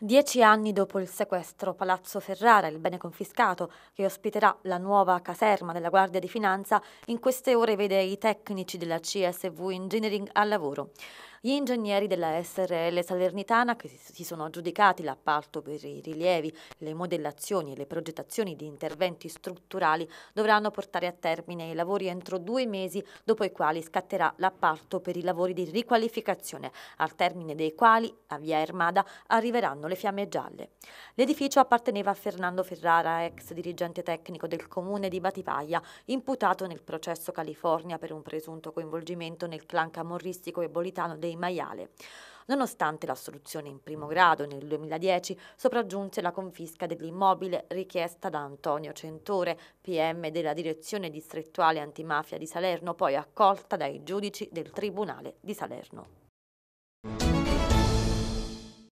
Dieci anni dopo il sequestro, Palazzo Ferrara, il bene confiscato, che ospiterà la nuova caserma della Guardia di Finanza, in queste ore vede i tecnici della CSV Engineering al lavoro. Gli ingegneri della SRL Salernitana, che si sono aggiudicati l'appalto per i rilievi, le modellazioni e le progettazioni di interventi strutturali, dovranno portare a termine i lavori entro due mesi, dopo i quali scatterà l'appalto per i lavori di riqualificazione, al termine dei quali a via Ermada arriveranno le fiamme gialle. L'edificio apparteneva a Fernando Ferrara, ex dirigente tecnico del comune di Batipaglia, imputato nel processo California per un presunto coinvolgimento nel clan camorristico e bolitano dei dei maiale. Nonostante l'assoluzione in primo grado nel 2010, sopraggiunse la confisca dell'immobile richiesta da Antonio Centore, PM della Direzione Distrettuale Antimafia di Salerno, poi accolta dai giudici del Tribunale di Salerno.